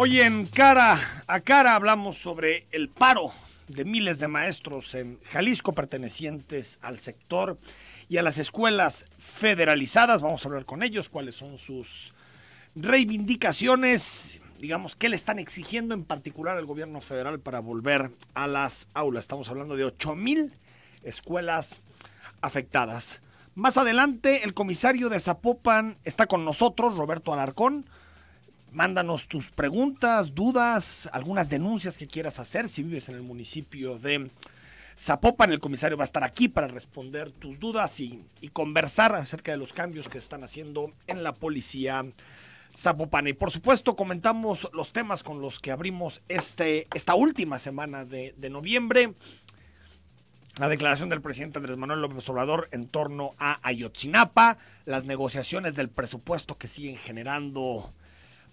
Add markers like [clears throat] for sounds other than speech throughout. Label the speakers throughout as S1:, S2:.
S1: Hoy en cara a cara hablamos sobre el paro de miles de maestros en Jalisco pertenecientes al sector y a las escuelas federalizadas. Vamos a hablar con ellos cuáles son sus reivindicaciones, digamos, qué le están exigiendo en particular al gobierno federal para volver a las aulas. Estamos hablando de mil escuelas afectadas. Más adelante, el comisario de Zapopan está con nosotros, Roberto Alarcón. Mándanos tus preguntas, dudas, algunas denuncias que quieras hacer si vives en el municipio de Zapopan. El comisario va a estar aquí para responder tus dudas y, conversar acerca de los cambios que se están haciendo en la policía Zapopan Y por supuesto comentamos los temas con los que abrimos este, esta última semana de, de noviembre. La declaración del presidente Andrés Manuel López Obrador en torno a Ayotzinapa, las negociaciones del presupuesto que siguen generando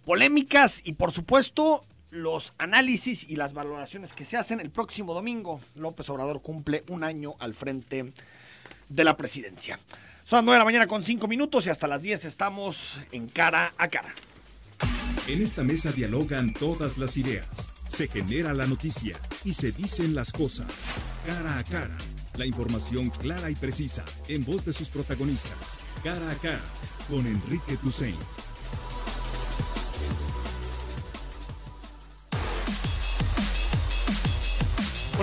S1: polémicas y por supuesto los análisis y las valoraciones que se hacen el próximo domingo. López Obrador cumple un año al frente de la presidencia. Son las de la mañana con 5 minutos y hasta las 10 estamos en cara a cara.
S2: En esta mesa dialogan todas las ideas, se genera la noticia y se dicen las cosas cara a cara. La información clara y precisa en voz de sus protagonistas. Cara a cara con Enrique tussain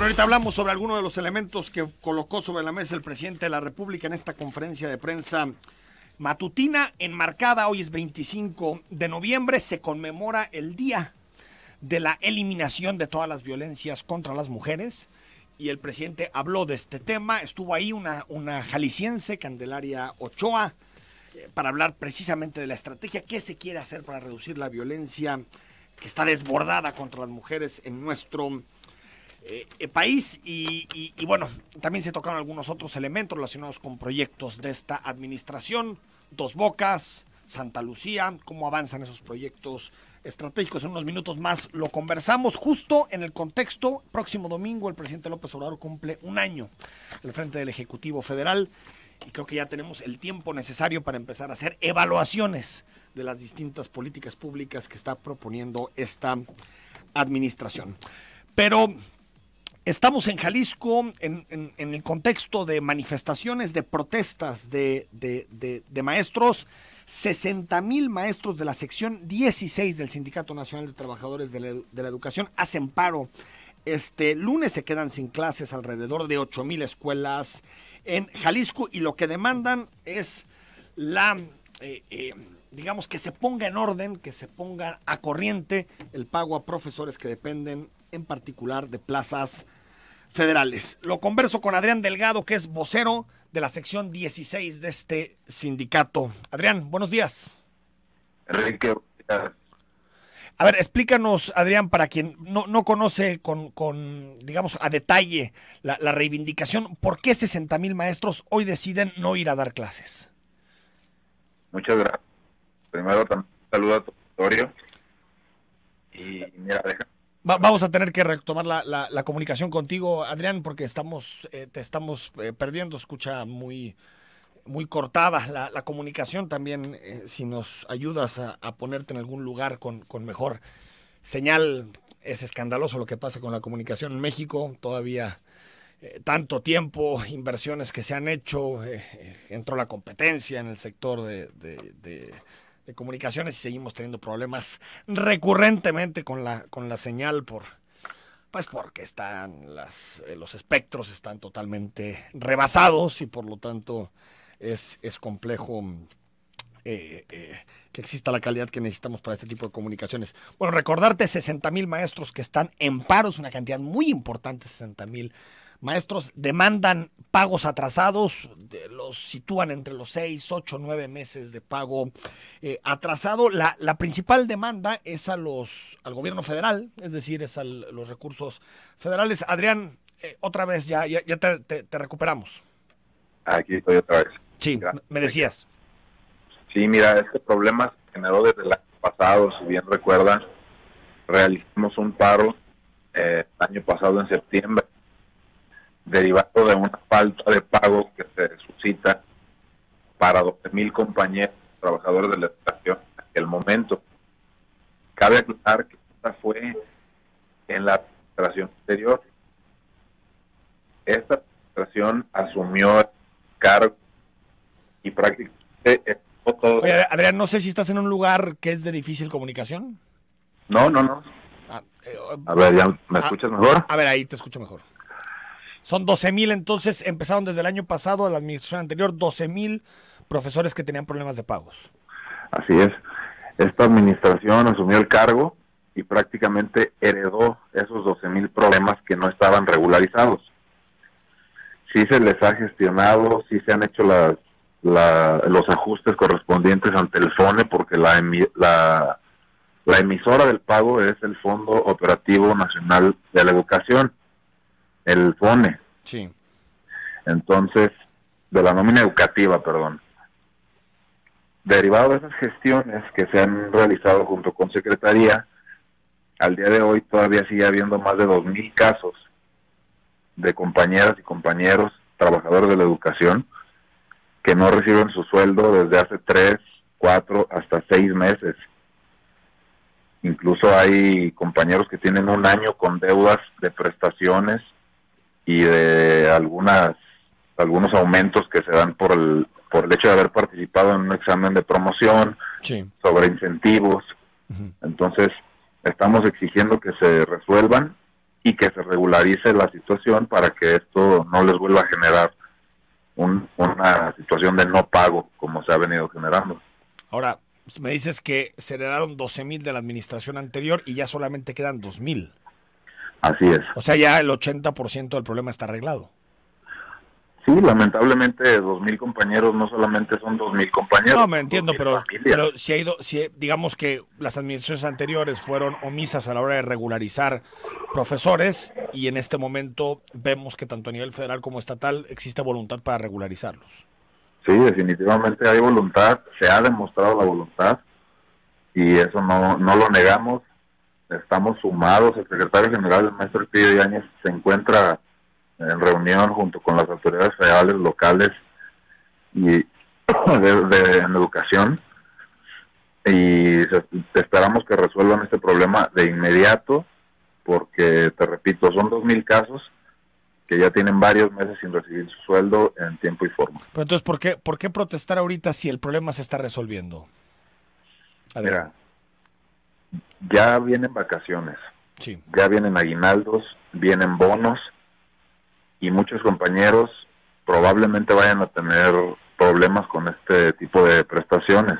S1: ahorita hablamos sobre algunos de los elementos que colocó sobre la mesa el presidente de la República en esta conferencia de prensa matutina enmarcada. Hoy es 25 de noviembre, se conmemora el día de la eliminación de todas las violencias contra las mujeres. Y el presidente habló de este tema. Estuvo ahí una, una jalisciense, Candelaria Ochoa, eh, para hablar precisamente de la estrategia qué se quiere hacer para reducir la violencia que está desbordada contra las mujeres en nuestro país eh, país y, bueno, también se tocaron algunos otros elementos relacionados con proyectos de esta administración, Dos Bocas, Santa Lucía, cómo avanzan esos proyectos estratégicos. En unos minutos más lo conversamos justo en el contexto, próximo domingo el presidente López Obrador cumple un año al frente del Ejecutivo Federal y creo que ya tenemos el tiempo necesario para empezar a hacer evaluaciones de las distintas políticas públicas que está proponiendo esta administración. Pero Estamos en Jalisco en, el contexto de manifestaciones, de protestas de, maestros. 60 mil maestros de la sección 16 del Sindicato Nacional de Trabajadores de la, Educación hacen paro. Este lunes se quedan sin clases alrededor de 8 mil escuelas en Jalisco y lo que demandan es la, eh, eh, digamos, que se ponga en orden, que se ponga a corriente el pago a profesores que dependen en particular de plazas federales. Lo converso con Adrián Delgado, que es vocero de la sección 16 de este sindicato. Adrián, buenos días. Enrique, a ver, explícanos, Adrián, para quien no, conoce con, con, digamos, a detalle la, la reivindicación, ¿por qué 60 mil maestros hoy deciden no ir a dar clases?
S3: Muchas gracias. Primero, también saludo a tu
S1: Y mira, déjame vamos a tener que retomar la, comunicación contigo, Adrián, porque estamos, eh, te estamos eh, perdiendo. Escucha muy, muy cortada la, comunicación. También, eh, si nos ayudas a, ponerte en algún lugar con, con, mejor señal, es escandaloso lo que pasa con la comunicación en México. Todavía tanto tiempo, inversiones que se han hecho, entró la competencia en el sector de comunicaciones y seguimos teniendo problemas recurrentemente con la, con la señal por, pues porque están las, eh, los espectros están totalmente rebasados y por lo tanto es, es complejo mm, eh, eh, que exista la calidad que necesitamos para este tipo de comunicaciones. Bueno, recordarte 60 mil maestros que están en paro, es una cantidad muy importante, 60 mil Maestros demandan pagos atrasados, los sitúan entre los seis, ocho, nueve meses de pago eh, atrasado. La, principal demanda es a los, al gobierno federal, es decir, es a los recursos federales. Adrián, eh, otra vez ya, ya, te, recuperamos.
S3: Aquí estoy otra vez. Sí, me decías. Sí, mira, este problema se generó desde el año pasado, si bien recuerda, realizamos un paro eh, el año pasado en septiembre derivado de una falta de pago que se suscita para mil compañeros trabajadores de la estación en aquel momento. Cabe aclarar que esta fue en la administración anterior. Esta administración asumió cargo
S1: y prácticamente todo. Adrián, no sé si estás en un lugar que es de difícil comunicación. No, no, no. Ah, eh, a ver, ¿ya me ah, escuchas mejor? A ver, ahí te escucho mejor. Son 12.000, entonces empezaron desde el año pasado, la administración anterior, 12.000 profesores que tenían problemas de pagos.
S3: Así es. Esta administración asumió el cargo y prácticamente heredó esos 12.000 mil problemas que no estaban regularizados. Sí se les ha gestionado, sí se han hecho las, los ajustes correspondientes ante el FONE porque la, la, la emisora del pago es el Fondo Operativo Nacional de la Educación el FONE. Sí. Entonces, de la nómina educativa, perdón. Derivado de esas gestiones que se han realizado junto con Secretaría, al día de hoy todavía sigue habiendo más de 2.000 casos de compañeras y compañeros trabajadores de la educación que no reciben su sueldo desde hace 3, 4, hasta 6 meses. Incluso hay compañeros que tienen un año con deudas de prestaciones y de algunas algunos aumentos que se dan por el por el hecho de haber participado en un examen de promoción sobre incentivos entonces estamos exigiendo que se resuelvan y que se regularice la situación para que esto no les vuelva a generar una situación de no pago como se ha venido generando
S1: ahora me dices que se dieron 12 mil de la administración anterior y ya solamente quedan 2 mil Así es. O sea, ya el 80% del problema está arreglado. Sí, lamentablemente 2.000 compañeros no solamente son 2.000 compañeros. No, me entiendo, pero, pero, si ha ido, si, digamos que las administraciones anteriores fueron omisas a la hora de regularizar profesores y en este momento vemos que tanto a nivel federal como estatal existe voluntad para regularizarlos.
S3: Sí, definitivamente hay voluntad, se ha demostrado la voluntad y eso no, no lo negamos estamos sumados. El secretario general, el maestro Pío Yáñez, se encuentra en reunión junto con las autoridades federales, locales y [clears throat] de, en educación. Y esperamos que resuelvan este problema de inmediato, porque te repito, son dos mil casos que ya tienen varios meses sin recibir su sueldo en tiempo y forma.
S1: Pero entonces, ¿por qué, por qué protestar ahorita si el problema se está resolviendo?
S3: Mira, ya vienen vacaciones, ya vienen aguinaldos, vienen bonos y muchos compañeros probablemente vayan a tener problemas con este tipo de prestaciones.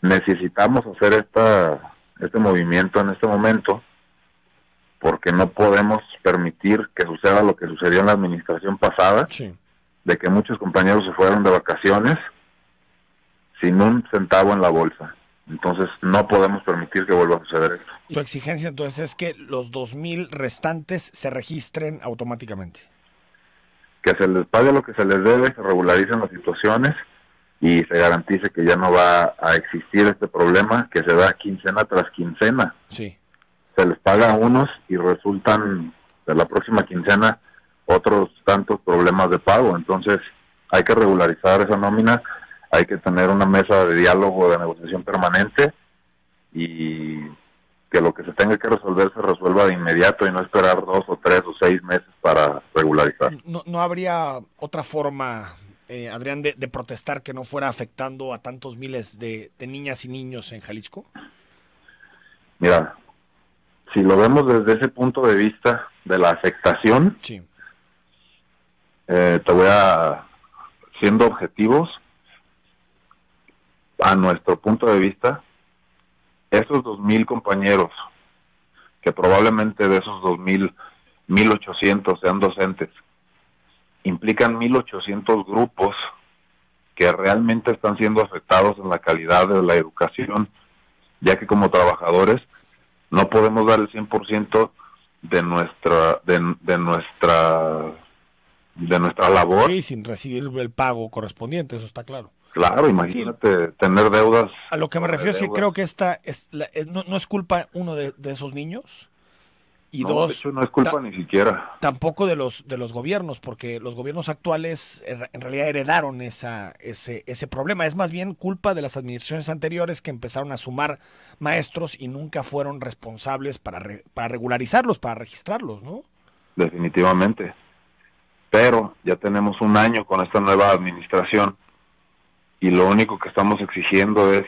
S3: Necesitamos hacer esta, este movimiento en este momento porque no podemos permitir que suceda lo que sucedió en la administración pasada, de que muchos compañeros se fueron de vacaciones sin un centavo en la bolsa. Entonces no podemos permitir que vuelva a suceder esto.
S1: Tu exigencia entonces es que los 2.000 restantes se registren automáticamente.
S3: Que se les pague lo que se les debe, se regularicen las situaciones y se garantice que ya no va a existir este problema que se da quincena tras quincena. Sí. Se les paga a unos y resultan de la próxima quincena otros tantos problemas de pago. Entonces hay que regularizar esa nómina hay que tener una mesa de diálogo, de negociación permanente y que lo que se tenga que resolver se resuelva de inmediato y no esperar dos o tres o seis meses para regularizar.
S1: ¿No, habría otra forma, eh, Adrián, de, protestar que no fuera afectando a tantos miles de, niñas y niños en Jalisco?
S3: Mira, si lo vemos desde ese punto de vista de la afectación, eh, te voy a, siendo objetivos, a nuestro punto de vista, esos 2.000 compañeros, que probablemente de esos 2.000, 1.800 sean docentes, implican 1.800 grupos que realmente están siendo afectados en la calidad de la educación, ya que como trabajadores no podemos dar el 100% de nuestra de, de nuestra de nuestra labor.
S1: Sí, sin recibir el pago correspondiente, eso está claro.
S3: Claro, imagínate tener deudas.
S1: A lo que me refiero es creo que esta es, eh, no, es culpa uno de, esos niños y dos de no es culpa ni siquiera tampoco de los de los gobiernos porque los gobiernos actuales en realidad heredaron esa ese ese problema es más bien culpa de las administraciones anteriores que empezaron a sumar maestros y nunca fueron responsables para para regularizarlos para registrarlos no
S3: definitivamente pero ya tenemos un año con esta nueva administración y lo único que estamos exigiendo es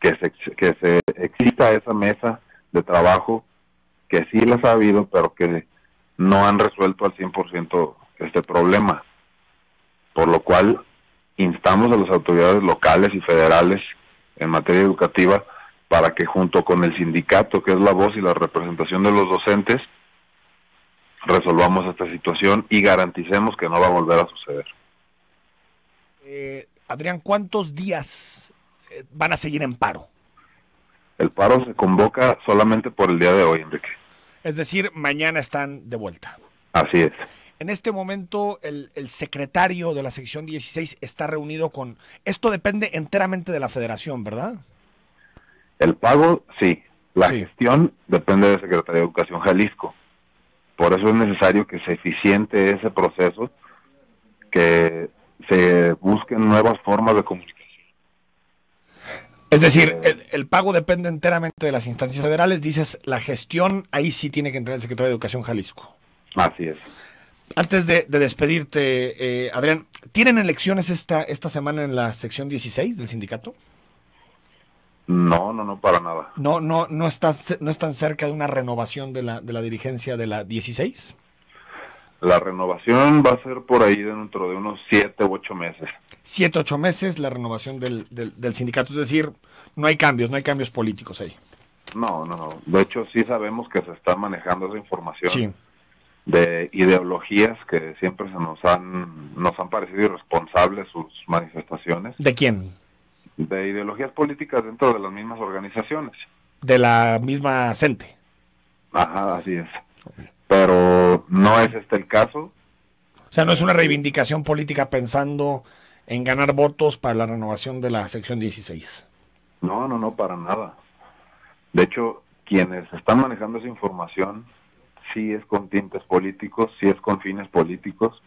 S3: que se, que se exista esa mesa de trabajo que sí las ha habido, pero que no han resuelto al 100% este problema. Por lo cual, instamos a las autoridades locales y federales en materia educativa para que junto con el sindicato, que es la voz y la representación de los docentes, resolvamos esta situación y garanticemos que no va a volver a suceder.
S1: Eh, Adrián, ¿cuántos días eh, van a seguir en paro?
S3: El paro se convoca solamente por el día de hoy, Enrique.
S1: Es decir, mañana están de vuelta. Así es. En este momento, el, secretario de la sección 16 está reunido con... Esto depende enteramente de la federación, ¿verdad?
S3: El pago, sí. La gestión depende del secretario de Educación Jalisco. Por eso es necesario que se eficiente ese proceso, que se busquen nuevas formas de comunicación.
S1: Es decir, eh, el, pago depende enteramente de las instancias federales. Dices, la gestión, ahí sí tiene que entrar el secretario de Educación Jalisco. Así es. Antes de, despedirte, eh, Adrián, ¿tienen elecciones esta, esta semana en la sección 16 del sindicato?
S3: No, no, no, para nada.
S1: ¿No no, no, estás, no están cerca de una renovación de la, de la dirigencia de la 16?
S3: La renovación va a ser por ahí dentro de unos siete u ocho meses.
S1: 7, ocho meses la renovación del, del, sindicato, es decir, no hay cambios, no hay cambios políticos ahí.
S3: No, no, no. De hecho, sí sabemos que se está manejando esa información de ideologías que siempre se nos han, nos han parecido irresponsables sus manifestaciones. ¿De quién? De ideologías políticas dentro de las mismas organizaciones.
S1: De la misma gente Ajá, así es
S3: pero no es este el caso.
S1: O sea, no es una reivindicación política pensando en ganar votos para la renovación de la sección 16. No, no, no, para nada.
S3: De hecho, quienes están manejando esa información sí es con tintes políticos, sí es con fines políticos,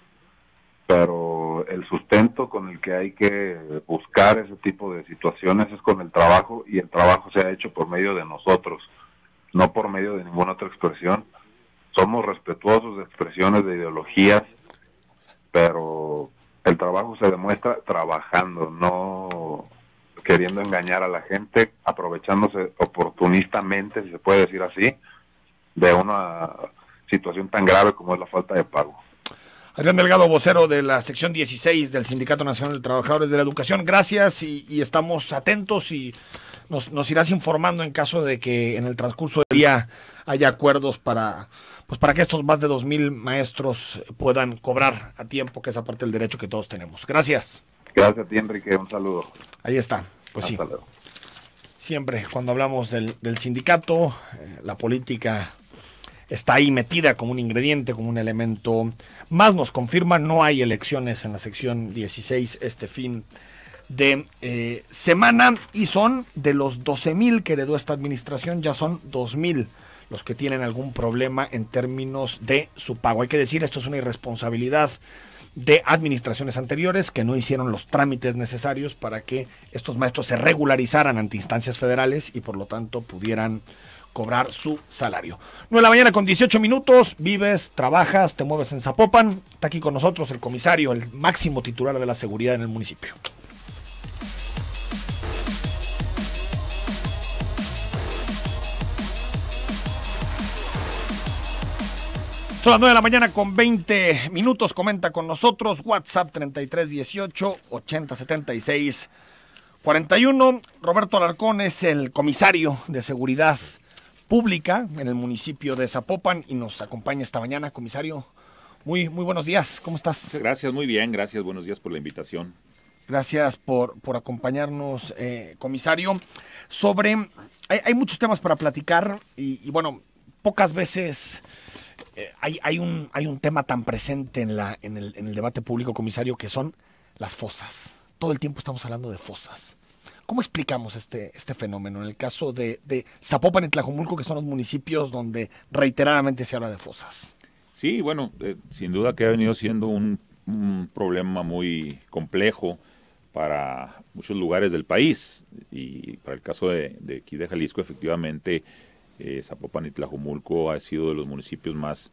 S3: pero el sustento con el que hay que buscar ese tipo de situaciones es con el trabajo y el trabajo se ha hecho por medio de nosotros, no por medio de ninguna otra expresión somos respetuosos de expresiones, de ideologías, pero el trabajo se demuestra trabajando, no queriendo engañar a la gente, aprovechándose oportunistamente, si se puede decir así, de una situación tan grave como es la falta de pago.
S1: Adrián Delgado, vocero de la sección 16 del Sindicato Nacional de Trabajadores de la Educación, gracias y, estamos atentos y nos irás informando en caso de que en el transcurso del día haya acuerdos para pues para que estos más de 2.000 maestros puedan cobrar a tiempo, que es aparte del derecho que todos tenemos. Gracias. Gracias a ti, Enrique. Un saludo. Ahí está. Pues sí. Siempre cuando hablamos del, sindicato, eh, la política está ahí metida como un ingrediente, como un elemento. Más nos confirma, no hay elecciones en la sección 16 este fin de eh, semana y son de los 12.000 mil que heredó esta administración, ya son 2000 mil los que tienen algún problema en términos de su pago. Hay que decir, esto es una irresponsabilidad de administraciones anteriores que no hicieron los trámites necesarios para que estos maestros se regularizaran ante instancias federales y por lo tanto pudieran cobrar su salario. 9 de la mañana con 18 minutos, vives, trabajas, te mueves en Zapopan. Está aquí con nosotros el comisario, el máximo titular de la seguridad en el municipio. Son las 9 de la mañana con 20 minutos. Comenta con nosotros. WhatsApp 3318 8076 41. Roberto Alarcón es el comisario de seguridad pública en el municipio de Zapopan y nos acompaña esta mañana, comisario.
S2: Muy, muy buenos días, ¿cómo estás? Gracias, muy bien, gracias, buenos días por la invitación.
S1: Gracias por, por acompañarnos, eh, comisario. Sobre, hay, hay, muchos temas para platicar y, y bueno, pocas veces eh, hay, un, hay un tema tan presente en, la, en, el, debate público, comisario, que son las fosas. Todo el tiempo estamos hablando de fosas. ¿Cómo explicamos este, este fenómeno en el caso de, de, Zapopan y Tlajomulco, que son los municipios donde reiteradamente se habla de fosas?
S2: Sí, bueno, eh, sin duda que ha venido siendo un, problema muy complejo para muchos lugares del país y para el caso de aquí de Jalisco, efectivamente, eh, Zapopan y Tlajomulco ha sido de los municipios más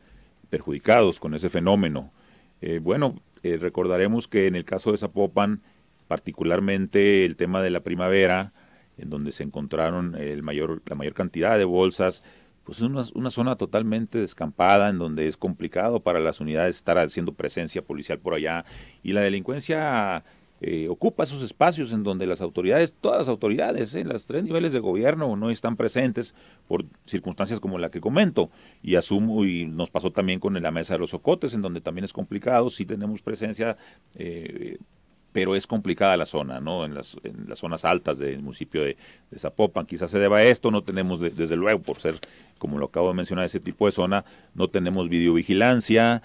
S2: perjudicados con ese fenómeno. Eh, bueno, eh, recordaremos que en el caso de Zapopan, particularmente el tema de la primavera, en donde se encontraron el mayor, la mayor cantidad de bolsas, pues es una, zona totalmente descampada, en donde es complicado para las unidades estar haciendo presencia policial por allá, y la delincuencia eh, ocupa esos espacios en donde las autoridades, todas las autoridades, en eh, los tres niveles de gobierno no están presentes por circunstancias como la que comento. Y asumo, y nos pasó también con la mesa de los socotes en donde también es complicado, sí tenemos presencia, eh, pero es complicada la zona, ¿no? En las, en las zonas altas del municipio de, Zapopan. Quizás se deba a esto, no tenemos, desde luego, por ser, como lo acabo de mencionar, ese tipo de zona, no tenemos videovigilancia.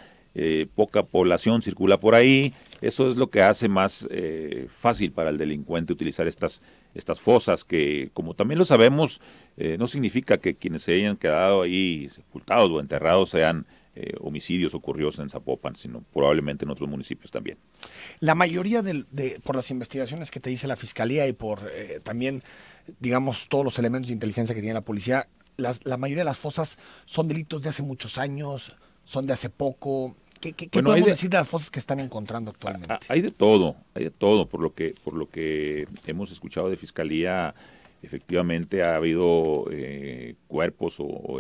S2: poca población circula por ahí, eso es lo que hace más eh, fácil para el delincuente utilizar estas, estas fosas que, como también lo sabemos, eh, no significa que quienes se hayan quedado ahí sepultados o enterrados sean eh, homicidios ocurridos en Zapopan, sino probablemente en otros municipios también.
S1: La mayoría de, por las investigaciones que te dice la Fiscalía y por también, digamos, todos los elementos de inteligencia que tiene la policía, la mayoría de las fosas son delitos de hace muchos años, son de hace poco, ¿Qué, qué, decir de las fosas que están encontrando actualmente?
S2: Ah, ah, hay de todo, hay de todo. Por lo que, por lo que hemos escuchado de Fiscalía, efectivamente ha habido eh, cuerpos o,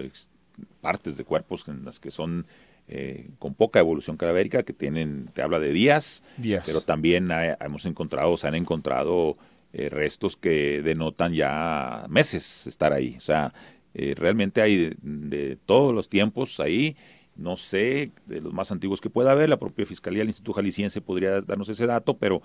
S2: partes de cuerpos en las que son eh, con poca evolución cadavérica, que tienen, te habla de días, pero también hemos encontrado, se han encontrado eh, restos que denotan ya meses estar ahí. O sea, realmente hay de, todos los tiempos ahí no sé, de los más antiguos que pueda haber, la propia Fiscalía el Instituto Jalisciense podría darnos ese dato, pero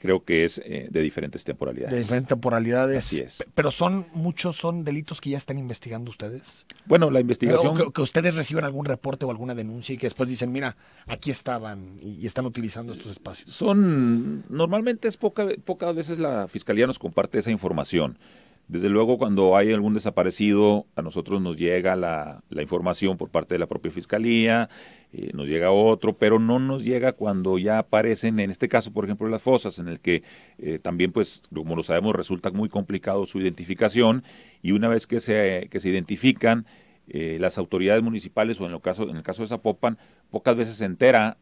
S2: creo que es eh, de diferentes temporalidades. De diferentes
S1: temporalidades. Así es. Pero son muchos, son delitos que ya están investigando ustedes.
S2: Bueno, la investigación...
S1: Que, ustedes reciban algún reporte o alguna denuncia y que después dicen, mira, aquí estaban y, están utilizando estos espacios. Son,
S2: normalmente es poca, pocas veces la Fiscalía nos comparte esa información. Desde luego, cuando hay algún desaparecido, a nosotros nos llega la, información por parte de la propia fiscalía, eh, nos llega otro, pero no nos llega cuando ya aparecen, en este caso, por ejemplo, las fosas, en el que eh, también, pues, como lo sabemos, resulta muy complicado su identificación y una vez que se, que se identifican, eh, las autoridades municipales o en, el caso, en el caso de Zapopan, pocas veces se entera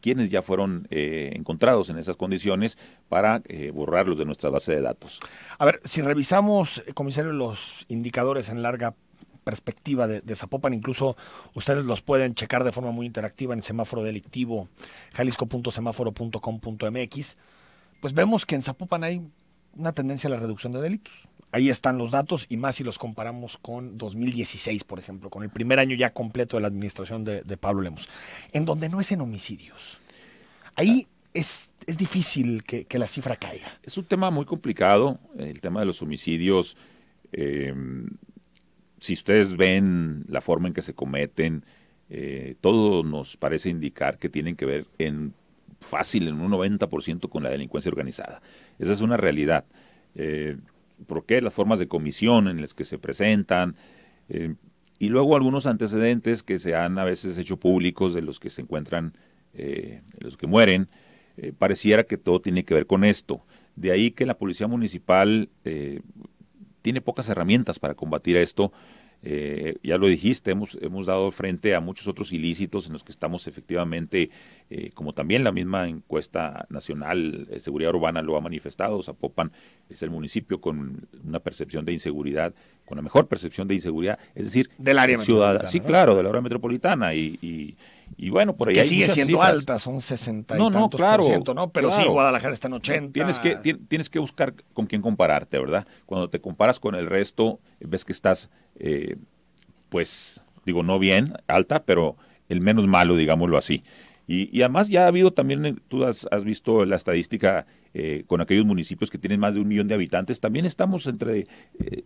S2: quienes ya fueron eh, encontrados en esas condiciones para eh, borrarlos de nuestra base de datos.
S1: A ver, si revisamos, eh, comisario, los indicadores en larga perspectiva de, de, Zapopan. Incluso ustedes los pueden checar de forma muy interactiva en semáforo delictivo, jalisco.semáforo.com.mx. Pues vemos que en Zapopan hay una tendencia a la reducción de delitos. Ahí están los datos y más si los comparamos con 2016, por ejemplo, con el primer año ya completo de la administración de, Pablo Lemos, en donde no es en homicidios. Ahí es, difícil que, la cifra caiga.
S2: Es un tema muy complicado, el tema de los homicidios. Eh, si ustedes ven la forma en que se cometen, eh, todo nos parece indicar que tienen que ver en fácil, en un 90% con la delincuencia organizada. Esa es una realidad. Eh, ¿Por qué? Las formas de comisión en las que se presentan. Eh, y luego algunos antecedentes que se han a veces hecho públicos de los que se encuentran, eh, de los que mueren. Eh, pareciera que todo tiene que ver con esto. De ahí que la Policía Municipal tiene pocas herramientas para combatir esto eh, ya lo dijiste, hemos, hemos dado frente a muchos otros ilícitos en los que estamos efectivamente, eh, como también la misma encuesta nacional de eh, seguridad urbana lo ha manifestado, Zapopan es el municipio con una percepción de inseguridad, con la mejor percepción de inseguridad, es decir, del área metropolitana sí, claro, de la área metropolitana y, y y bueno, por ahí que hay sigue siendo alta,
S1: son 60 no, no, claro, Pero sí, Guadalajara está en 80. Tienes que,
S2: tienes que buscar con quién compararte, ¿verdad? Cuando te comparas con el resto, ves que estás, eh, pues, digo, no bien, alta, pero el menos malo, digámoslo así. Y, además ya ha habido también, eh, tú has, visto la estadística eh, con aquellos municipios que tienen más de un millón de habitantes, también estamos entre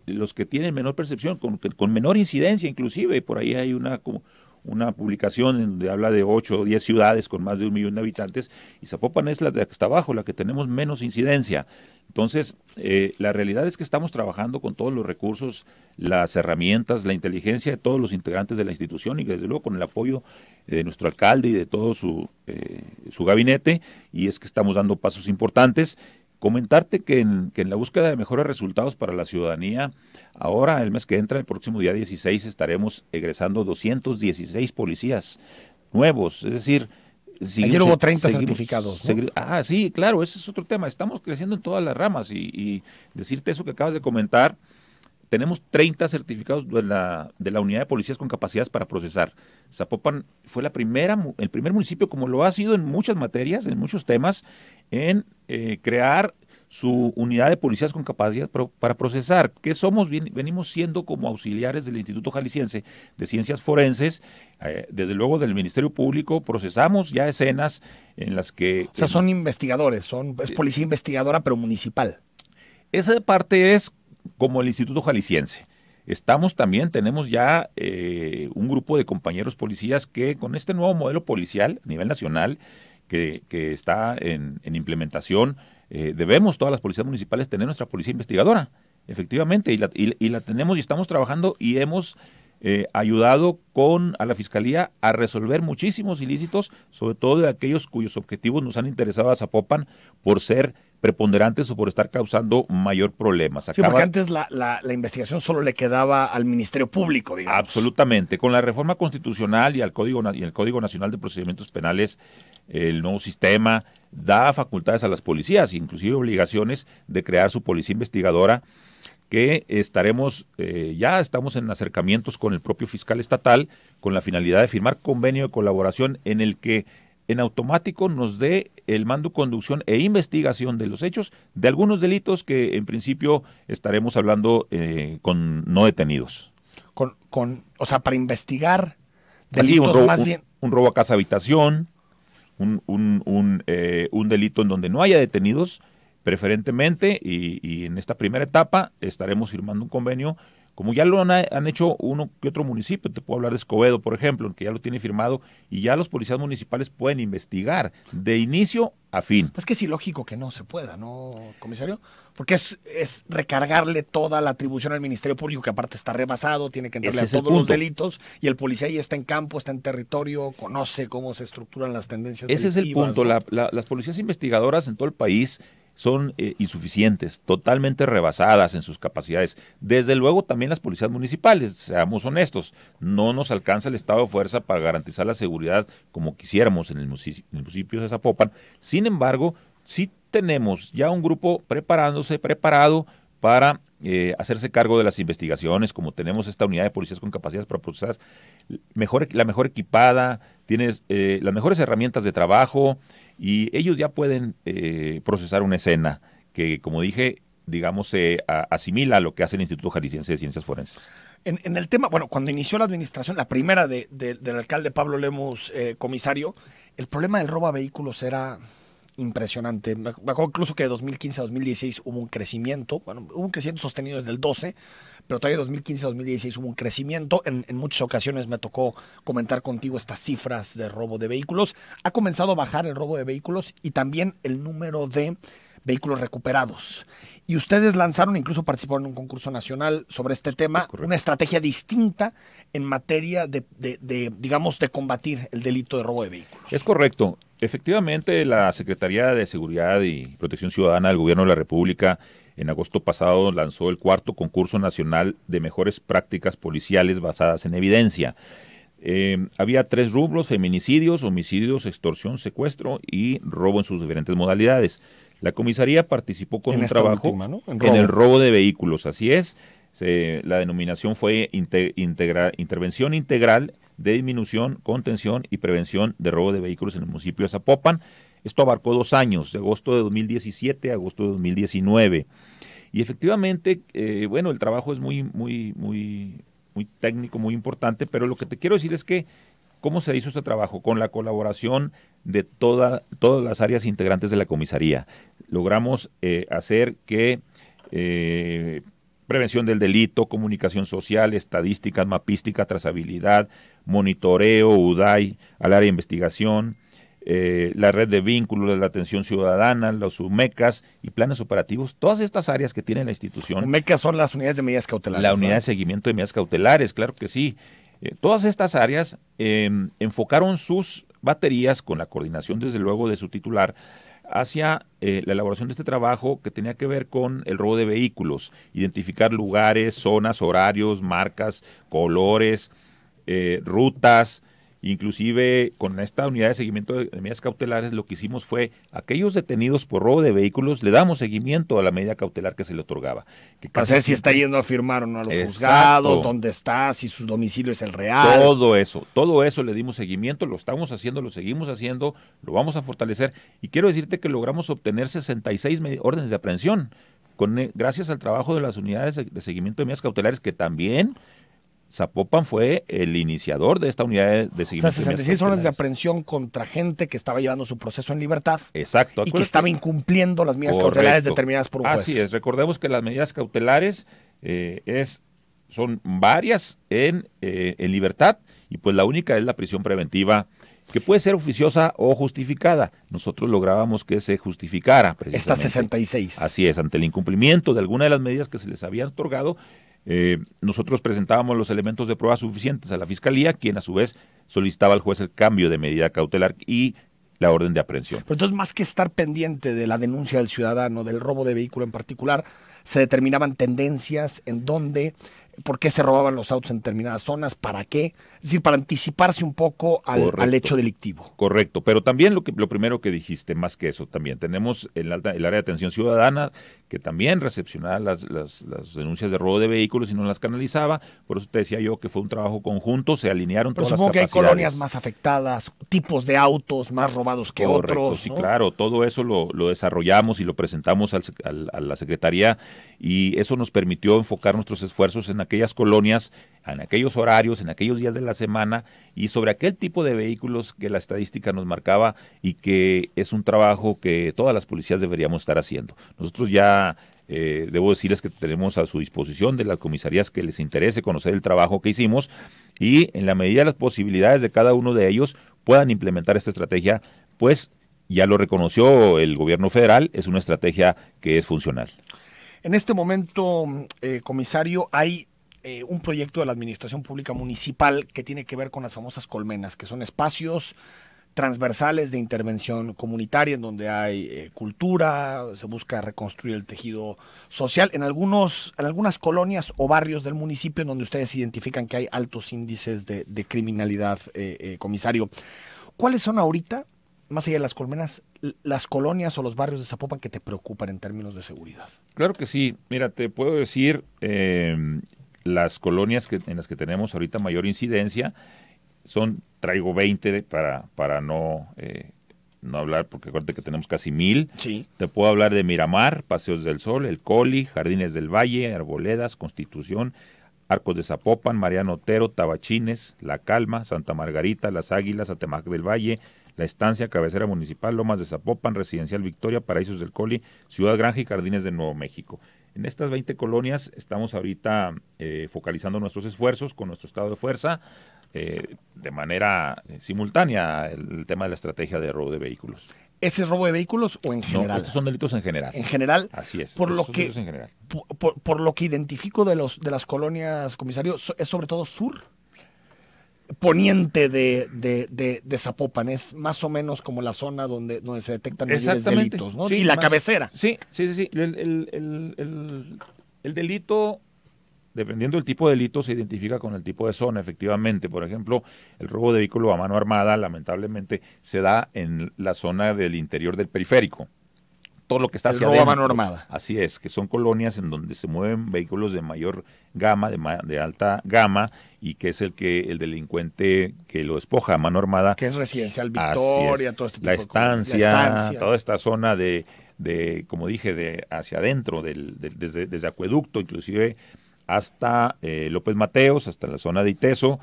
S2: los que tienen menor percepción, con, con menor incidencia inclusive, por ahí hay una... Como, una publicación en donde habla de 8 o 10 ciudades con más de un millón de habitantes y Zapopan es la de hasta abajo, la que tenemos menos incidencia. Entonces, eh, la realidad es que estamos trabajando con todos los recursos, las herramientas, la inteligencia de todos los integrantes de la institución y desde luego con el apoyo de nuestro alcalde y de todo su, eh, su gabinete y es que estamos dando pasos importantes Comentarte que en, que en, la búsqueda de mejores resultados para la ciudadanía, ahora el mes que entra, el próximo día 16, estaremos egresando 216 policías nuevos, es decir... Ayer hubo 30 certificados. ah, sí, claro, ese es otro tema. Estamos creciendo en todas las ramas y, decirte eso que acabas de comentar, tenemos 30 certificados de la, unidad de policías con capacidades para procesar. Zapopan fue la primera, el primer municipio, como lo ha sido en muchas materias, en muchos temas, en eh, crear su unidad de policías con capacidad para procesar, que somos, venimos siendo como auxiliares del Instituto Jalisciense de Ciencias Forenses, eh, desde luego del Ministerio Público, procesamos ya escenas en las que... O sea, son investigadores, son, es policía investigadora, pero municipal. Esa parte es como el Instituto Jalisciense. Estamos también, tenemos ya eh, un grupo de compañeros policías que con este nuevo modelo policial a nivel nacional, que, está en, implementación, eh, debemos todas las policías municipales tener nuestra policía investigadora, efectivamente, y la, tenemos y estamos trabajando y hemos eh, ayudado con a la fiscalía a resolver muchísimos ilícitos, sobre todo de aquellos cuyos objetivos nos han interesado a Zapopan por ser preponderantes o por estar causando mayor problemas. Sí, porque
S1: antes la, la, investigación solo le quedaba al Ministerio Público, digamos.
S2: Absolutamente. Con la reforma constitucional y, al Código, y el Código Nacional de Procedimientos Penales, el nuevo sistema da facultades a las policías, inclusive obligaciones de crear su policía investigadora que estaremos, eh, ya estamos en acercamientos con el propio fiscal estatal con la finalidad de firmar convenio de colaboración en el que en automático nos dé el mando, conducción e investigación de los hechos de algunos delitos que en principio estaremos hablando eh, con no detenidos.
S1: Con, con, o sea, para investigar delitos más bien.
S2: Un, robo a casa habitación, eh, un, delito en donde no haya detenidos, preferentemente, y en esta primera etapa estaremos firmando un convenio como ya lo han, hecho uno que otro municipio, te puedo hablar de Escobedo, por ejemplo, que ya lo tiene firmado y ya los policías municipales pueden investigar de inicio a fin.
S1: Es que es ilógico que no se pueda, ¿no, comisario? Porque es, recargarle toda la atribución al Ministerio Público, que aparte está rebasado, tiene que entrarle a todos los delitos, y el policía ya está en campo, está en territorio, conoce cómo se estructuran las tendencias. Ese es el punto.
S2: las policías investigadoras en todo el país son eh, insuficientes, totalmente rebasadas en sus capacidades. Desde luego también las policías municipales, seamos honestos, no nos alcanza el estado de fuerza para garantizar la seguridad como quisiéramos en el municipio de Zapopan. Sin embargo, sí tenemos ya un grupo preparándose, preparado para eh, hacerse cargo de las investigaciones, como tenemos esta unidad de policías con capacidades para procesar mejor, la mejor equipada, tiene eh, las mejores herramientas de trabajo, y ellos ya pueden eh, procesar una escena que, como dije, digamos, se asimila a lo que hace el Instituto Jalisciense de Ciencias Forenses.
S1: En, el tema, bueno, cuando inició la administración, la primera del alcalde Pablo Lemos eh, comisario, el problema del robo a vehículos era impresionante. Me acuerdo incluso que de 2015 a 2016 hubo un crecimiento, bueno, hubo un crecimiento sostenido desde el 12, pero todavía 2015 a 2016 hubo un crecimiento. En, muchas ocasiones me tocó comentar contigo estas cifras de robo de vehículos. Ha comenzado a bajar el robo de vehículos y también el número de vehículos recuperados. Y ustedes lanzaron, incluso participaron en un concurso nacional sobre este tema, una estrategia distinta en materia de, digamos, de combatir el delito de robo de vehículos.
S2: Es correcto. Efectivamente, la Secretaría de Seguridad y Protección Ciudadana del Gobierno de la República en agosto pasado lanzó el cuarto concurso nacional de mejores prácticas policiales basadas en evidencia. Eh, había tres rubros, feminicidios, homicidios, extorsión, secuestro y robo en sus diferentes modalidades. La comisaría participó con un trabajo en, el robo de vehículos, así es. la denominación fue intervención integral de disminución, contención y prevención de robo de vehículos en el municipio de Zapopan. Esto abarcó dos años, de agosto de 2017 a agosto de 2019. Y efectivamente, eh, bueno, el trabajo es muy, muy, muy, muy técnico, muy importante, pero lo que te quiero decir es que ¿Cómo se hizo este trabajo? Con la colaboración de todas las áreas integrantes de la comisaría. Logramos eh, hacer que eh, prevención del delito, comunicación social, estadísticas, mapística, trazabilidad, monitoreo, UDAI, al área de investigación, eh, la red de vínculos, la atención ciudadana, los UMECAS y planes operativos, todas estas áreas que tiene la institución.
S1: UMECAS son las unidades de medidas cautelares. La unidad de
S2: seguimiento de medidas cautelares, claro que sí. Eh, todas estas áreas em, enfocaron sus baterías con la coordinación, desde luego, de su titular hacia eh, la elaboración de este trabajo que tenía que ver con el robo de vehículos, identificar lugares, zonas, horarios, marcas, colores, eh, rutas, inclusive con esta unidad de seguimiento de medidas cautelares lo que hicimos fue aquellos detenidos por robo de vehículos le damos seguimiento a la medida cautelar que se le otorgaba. Que para si está yendo a firmar o no a los juzgados, dónde
S1: está, si su domicilio es el real. Todo
S2: eso, todo eso le dimos seguimiento, lo estamos haciendo, lo seguimos haciendo, lo vamos a fortalecer y quiero decirte que logramos obtener 66 órdenes de aprehensión con, eh, gracias al trabajo de las unidades de seguimiento de medidas cautelares que también Zapopan fue el iniciador de esta unidad de, seguimiento. Las 66 horas de
S1: aprehensión contra gente que estaba llevando su proceso en libertad.
S2: Exacto. Y que estaba
S1: incumpliendo las medidas cautelares determinadas por un juez. Así es,
S2: recordemos que las medidas cautelares eh, es, son varias eh, en, libertad y pues la única es la prisión preventiva que puede ser oficiosa o justificada. Nosotros lográbamos que se justificara. Estas 66. Así es, ante el incumplimiento de alguna de las medidas que se les había otorgado, eh, nosotros presentábamos los elementos de prueba suficientes a la Fiscalía, quien a su vez solicitaba al juez el cambio de medida cautelar y la orden de aprehensión.
S1: entonces, más que estar pendiente de la denuncia del ciudadano, del robo de vehículo en particular, se determinaban tendencias en dónde, por qué se robaban los autos en determinadas zonas, para qué es decir, para anticiparse un poco al, hecho
S2: delictivo. Correcto, pero también lo, que, lo primero que dijiste, más que eso, también tenemos el, el área de atención ciudadana, que también recepcionaba las, denuncias de robo de vehículos y no las canalizaba, por eso te decía yo que fue un trabajo conjunto, se alinearon pero todas las capacidades. que hay colonias más
S1: afectadas, tipos de autos más robados que otros. Sí, claro,
S2: todo eso lo, desarrollamos y lo presentamos a la Secretaría y eso nos permitió enfocar nuestros esfuerzos en aquellas colonias en aquellos horarios, en aquellos días de la semana y sobre aquel tipo de vehículos que la estadística nos marcaba y que es un trabajo que todas las policías deberíamos estar haciendo. Nosotros ya eh, debo decirles que tenemos a su disposición de las comisarías que les interese conocer el trabajo que hicimos y en la medida de las posibilidades de cada uno de ellos puedan implementar esta estrategia, pues ya lo reconoció el gobierno federal, es una estrategia que es funcional.
S1: En este momento, eh, comisario, hay eh, un proyecto de la Administración Pública Municipal que tiene que ver con las famosas colmenas, que son espacios transversales de intervención comunitaria en donde hay eh, cultura, se busca reconstruir el tejido social en algunos en algunas colonias o barrios del municipio en donde ustedes identifican que hay altos índices de, criminalidad, eh, comisario. ¿Cuáles son ahorita, más allá de las colmenas, las colonias o los barrios de Zapopan que te preocupan en términos de seguridad?
S2: Claro que sí. Mira, te puedo decir em, las colonias que, en las que tenemos ahorita mayor incidencia son, traigo 20 para, para no, eh, no hablar, porque acuérdate que tenemos casi mil. Sí. Te puedo hablar de Miramar, Paseos del Sol, El Coli, Jardines del Valle, Arboledas, Constitución, Arcos de Zapopan, Mariano Otero, Tabachines, La Calma, Santa Margarita, Las Águilas, Atemac del Valle, La Estancia, Cabecera Municipal, Lomas de Zapopan, Residencial Victoria, Paraísos del Coli, Ciudad Granja y Jardines de Nuevo México. En estas 20 colonias estamos ahorita eh, focalizando nuestros esfuerzos con nuestro estado de fuerza eh, de manera eh, simultánea el, tema de la estrategia de robo de vehículos.
S1: ¿Ese robo de vehículos o en general? estos son delitos en general. En general. Así es. Por lo que, lo que identifico de, los, de las colonias, comisario, ¿es sobre todo sur? poniente de, de, de, Zapopan. Es más o menos como la zona donde, donde se detectan los delitos, ¿no? y la cabecera.
S2: Sí, sí, sí. El, el, delito, dependiendo del tipo de delito, se identifica con el tipo de zona, efectivamente. Por ejemplo, el robo de vehículo a mano armada, lamentablemente, se da en la zona del interior del periférico. Todo lo que está hacia el robo a mano armada. Así es, que son colonias en donde se mueven vehículos de mayor gama, de, alta gama, y que es el que el delincuente que lo despoja a mano armada. Que es residencial Victoria, todo este la estancia, toda esta zona de, de como dije, de hacia adentro, del, desde, desde, Acueducto, inclusive hasta eh, López Mateos, hasta la zona de Iteso,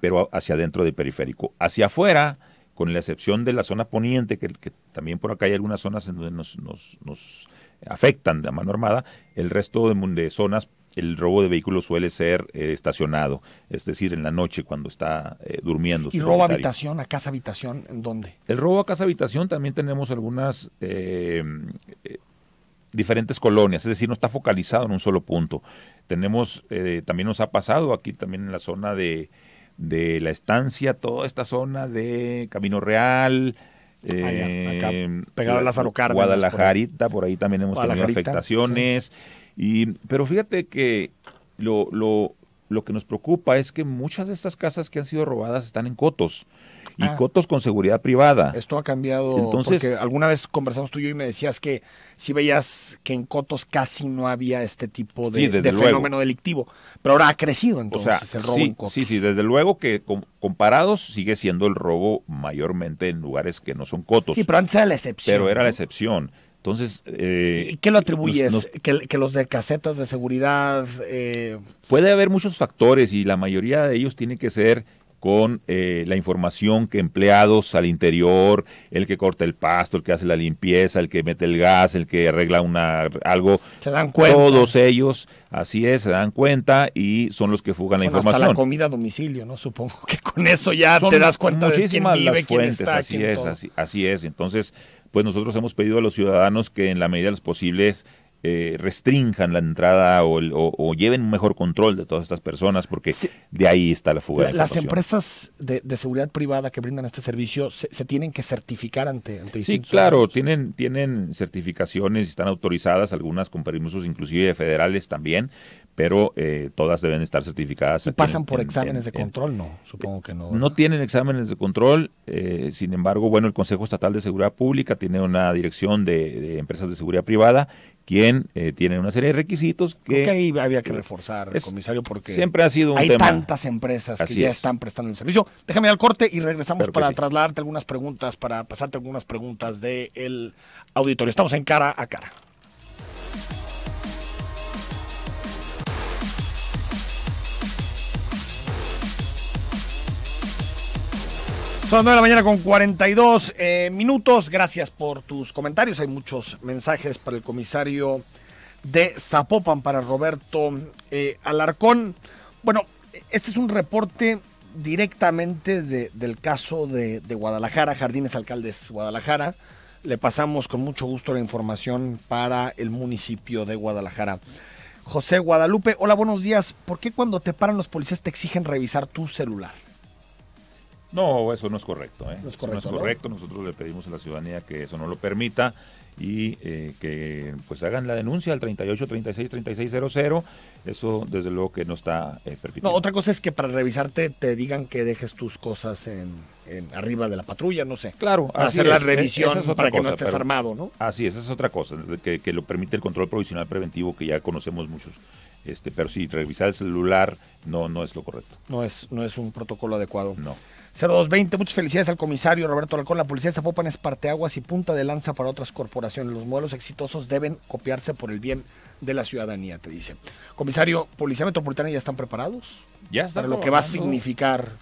S2: pero hacia adentro del periférico. Hacia afuera, con la excepción de la zona poniente, que, también por acá hay algunas zonas en donde nos, nos, afectan de mano armada, el resto de zonas el robo de vehículos suele ser eh, estacionado, es decir, en la noche cuando está eh, durmiendo. ¿Y robo a
S1: habitación, a casa habitación, en dónde?
S2: El robo a casa habitación también tenemos algunas eh, diferentes colonias, es decir, no está focalizado en un solo punto. Tenemos, también nos ha pasado aquí también en la zona de, de la estancia, toda esta zona de Camino Real, Ah, eh, pegado a la Cárdenas. Guadalajarita, por ahí, también hemos tenido afectaciones. Y, pero fíjate que lo, lo, lo, que nos preocupa es que muchas de estas casas que han sido robadas están en cotos. Y ah. cotos con seguridad privada.
S1: Esto ha cambiado. Entonces, porque alguna vez conversamos tú y yo y me decías que si veías que en cotos casi no había este tipo de fenómeno delictivo. Pero ahora ha crecido entonces el robo sí, en Sí,
S2: sí, desde luego que comparados sigue siendo el robo mayormente en lugares que no son cotos. Sí, pero antes era
S1: la excepción. Pero
S2: era la excepción. Entonces. Eh, ¿Y qué lo eh, atribuyes?
S1: ¿Que, los de casetas de seguridad. Eh,
S2: Puede haber muchos factores y la mayoría de ellos tiene que ser con la información que empleados al interior, el que corta el pasto, el que hace la limpieza, el que mete el gas, el que arregla una algo,
S1: se dan cuenta. Todos
S2: ellos Así es, se dan cuenta y son los que fugan la información. Hasta la
S1: comida a domicilio, ¿no? Supongo que con eso ya te das cuenta muchísimas de fuentes, así es,
S2: así, así es. Entonces, pues nosotros hemos pedido a los ciudadanos que en la medida de los posibles eh, restrinjan la entrada o, lleven un mejor control de todas estas personas, porque de ahí está la fuga. las
S1: empresas de, seguridad privada que brindan este servicio se, tienen que certificar ante, ante Sí, claro,
S2: tienen, tienen certificaciones y están autorizadas, algunas con permisos inclusive federales también, pero eh, todas deben estar certificadas. Y pasan por exámenes
S1: de control, no, supongo que no.
S2: No tienen exámenes de control, eh, sin embargo, bueno, el Consejo Estatal de Seguridad Pública tiene una dirección de, de empresas de seguridad privada quien eh, tiene una serie de requisitos que... había que reforzar, comisario, porque siempre ha sido hay tantas
S1: empresas que ya están prestando el servicio. Déjame ir al corte y regresamos para trasladarte algunas preguntas, para pasarte algunas preguntas del auditorio. Estamos en cara a cara. Son 9 de la mañana con 42 eh, minutos. Gracias por tus comentarios. Hay muchos mensajes para el comisario de Zapopan, para Roberto eh, Alarcón. Bueno, este es un reporte directamente del caso de Guadalajara, Jardines Alcaldes Guadalajara. Le pasamos con mucho gusto la información para el municipio de Guadalajara. José Guadalupe, hola, buenos días. ¿Por qué cuando te paran los policías te exigen revisar tu celular? No, eso no es correcto. ¿eh? No
S2: es correcto, no es correcto. Nosotros le pedimos a la ciudadanía que eso no lo permita y eh, que pues hagan la denuncia al 38 36 36 Eso desde luego que no está eh, permitido.
S1: No, otra cosa es que para revisarte te digan que dejes tus cosas en, arriba de la patrulla, no sé. Claro, hacer la revisión para que no estés armado, ¿no?
S2: Así sí, esa es otra cosa, que, que lo permite el control provisional preventivo que ya conocemos muchos este, pero sí, revisar el celular no, no es lo correcto.
S1: No es, no es un protocolo adecuado. No. 0220, muchas felicidades al comisario Roberto Alcón. La policía de Zapopan es parteaguas y punta de lanza para otras corporaciones. Los modelos exitosos deben copiarse por el bien de la ciudadanía, te dice. Comisario, Policía Metropolitana ya están preparados.
S3: Ya están. Para lo que va a significar.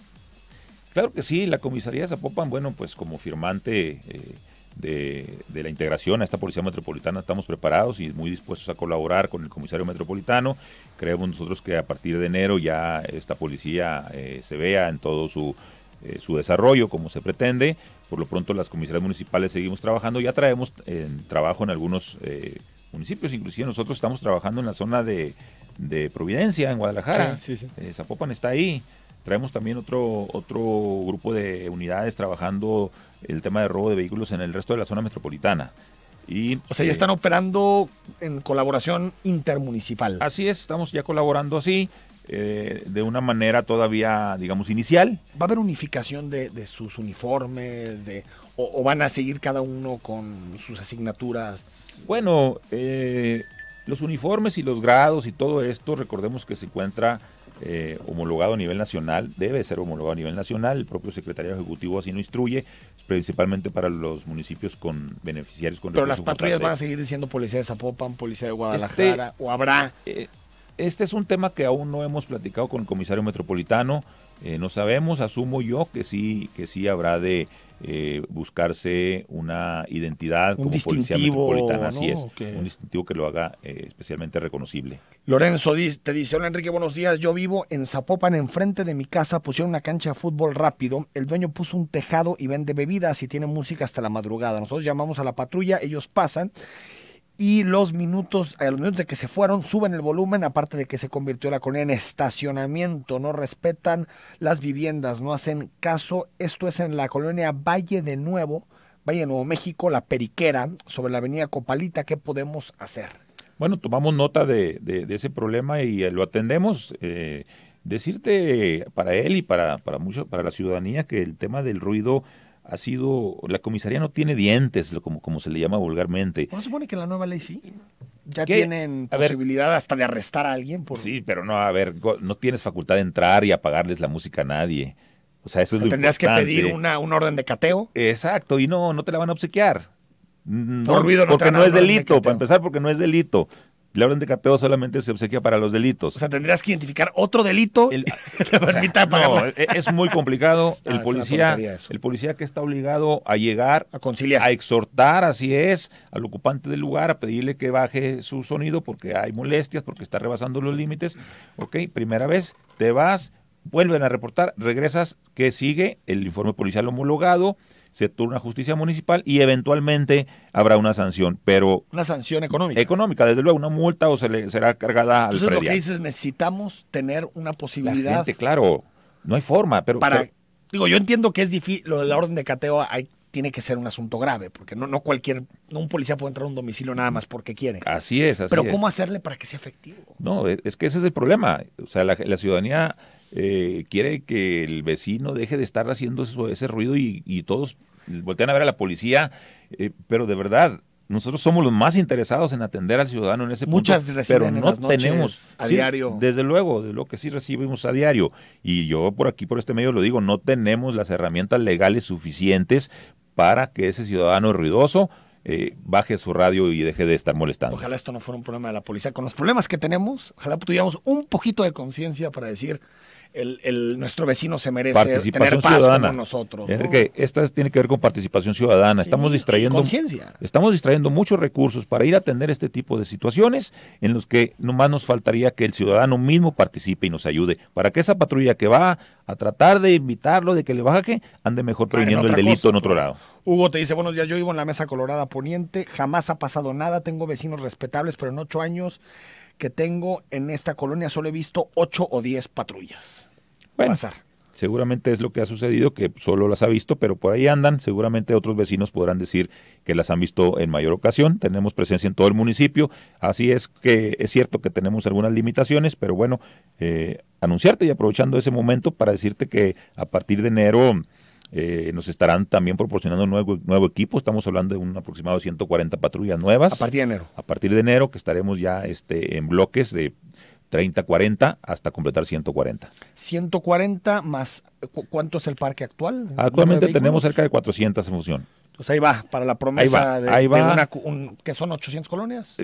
S1: Claro que sí, la comisaría de Zapopan, bueno,
S2: pues como firmante eh, de, la integración a esta Policía Metropolitana, estamos preparados y muy dispuestos a colaborar con el comisario metropolitano. Creemos nosotros que a partir de enero ya esta policía eh, se vea en todo su eh, su desarrollo como se pretende. Por lo pronto las comisarías municipales seguimos trabajando, ya traemos en trabajo en algunos eh, municipios, inclusive nosotros estamos trabajando en la zona de, de Providencia, en Guadalajara, eh, Zapopan está ahí. Traemos también otro, otro grupo de unidades trabajando el tema de robo de vehículos en el resto de la zona metropolitana. Y, o sea, ya están operando en colaboración intermunicipal. Así es, estamos ya colaborando así. Eh, de una manera todavía, digamos, inicial.
S1: ¿Va a haber unificación de, sus uniformes de, o, van a seguir cada uno con sus asignaturas? Bueno,
S2: eh, los uniformes y los grados y todo esto, recordemos que se encuentra eh, homologado a nivel nacional, debe ser homologado a nivel nacional, el propio secretario ejecutivo así lo instruye, principalmente para los municipios con beneficiarios con Pero las patrullas van a
S1: seguir diciendo policía de Zapopan, policía de este, Guadalajara, o habrá este es un tema que aún no hemos platicado
S2: con el comisario metropolitano. Eh, no sabemos, asumo yo que sí, que sí habrá de eh, buscarse una identidad como policía metropolitana, así es, un distintivo que lo haga eh, especialmente reconocible.
S1: Lorenzo te dice, hola Enrique, buenos días, yo vivo en Zapopan, enfrente de mi casa pusieron una cancha de fútbol rápido, el dueño puso un tejado y vende bebidas y tiene música hasta la madrugada, nosotros llamamos a la patrulla, ellos pasan y los minutos, a los minutos de que se fueron, suben el volumen, aparte de que se convirtió la colonia en estacionamiento, no respetan las viviendas, no hacen caso. Esto es en la colonia Valle de Nuevo, Valle de Nuevo México, la Periquera, sobre la avenida Copalita. ¿Qué podemos hacer?
S2: Bueno, tomamos nota de, ese problema y eh, lo atendemos. Eh, decirte para él y para, para, para la ciudadanía que el tema del ruido ha sido, la comisaría no tiene dientes, como, como se le llama vulgarmente.
S1: ¿No supone que la nueva ley sí? Ya tienen
S2: posibilidad hasta de arrestar a alguien Sí, pero no, a ver, no tienes facultad de entrar y apagarles la música a nadie. O sea, eso es lo Tendrías que pedir
S1: una, un orden de
S2: cateo. Exacto, y no, no te la van a obsequiar. Mm, ruido no porque no es delito, para empezar, porque no es delito la orden de cateo solamente se obsequia para los delitos. O sea, tendrías que identificar otro delito.
S1: El, [laughs] no,
S2: e, es muy complicado. [laughs] Ah, el policía, el policía que está obligado a llegar a conciliar, a exhortar, así es, al ocupante del lugar a pedirle que baje su sonido porque hay molestias, porque está rebasando los límites. Ok, primera vez te vas, vuelven a reportar, regresas, ¿qué sigue el informe policial homologado se turna justicia municipal y eventualmente habrá una sanción, pero...
S1: Una sanción económica.
S2: Económica, desde luego, una multa o se le será cargada al al predial. lo que dices,
S1: necesitamos tener una posibilidad... La
S2: claro, no hay forma, pero... Para,
S1: digo, yo entiendo que es difícil, lo de la orden de cateo hay, tiene que ser un asunto grave, porque no, no cualquier, no un policía puede entrar a un domicilio nada más porque quiere. Así
S2: es, así Pero ¿cómo
S1: hacerle para que sea efectivo?
S2: No, e, es que ese es el problema. O sea, la ciudadanía eh, quiere que el vecino deje de estar haciendo ese ruido y, todos voltean a ver a la policía, eh, pero de verdad, nosotros somos los más interesados en atender al ciudadano en ese Muchas punto, pero no tenemos a diario. Desde luego, de lo que sí recibimos a diario y yo por aquí por este medio lo digo, no tenemos las herramientas legales suficientes para que ese ciudadano ruidoso eh, baje su radio y deje de estar molestando. Ojalá
S1: esto no fuera un problema de la policía. Con los problemas que tenemos, ojalá tuviéramos un poquito de conciencia para decir, el, nuestro vecino se merece tener paz ciudadana. nosotros. Enrique,
S2: esta tiene que ver con participación ciudadana. Estamos distrayendo Estamos distrayendo muchos recursos para ir a atender este tipo de situaciones en los que nomás nos faltaría que el ciudadano mismo participe y nos ayude para que esa patrulla que va a tratar de invitarlo de que le baje ande mejor previniendo el delito en otro lado.
S1: Hugo te dice, buenos días, yo vivo en la mesa colorada poniente, jamás ha pasado nada, tengo vecinos respetables, pero en ocho años que tengo en esta colonia solo he visto ocho o diez patrullas. Bueno, pasar.
S2: seguramente es lo que ha sucedido, que solo las ha visto, pero por ahí andan. Seguramente otros vecinos podrán decir que las han visto en mayor ocasión. Tenemos presencia en todo el municipio. Así es que es cierto que tenemos algunas limitaciones, pero bueno, eh, anunciarte y aprovechando ese momento para decirte que a partir de enero eh, nos estarán también proporcionando nuevo, nuevo equipo. Estamos hablando de un aproximado de 140 patrullas nuevas. A partir de enero. A partir de enero, que estaremos ya este, en bloques de 30, 40 hasta completar 140.
S1: 140 más, ¿cuánto es el parque actual? Actualmente tenemos cerca de
S2: 400 en función.
S1: Pues ahí va, para la promesa de, ahí va. que son 800 colonias.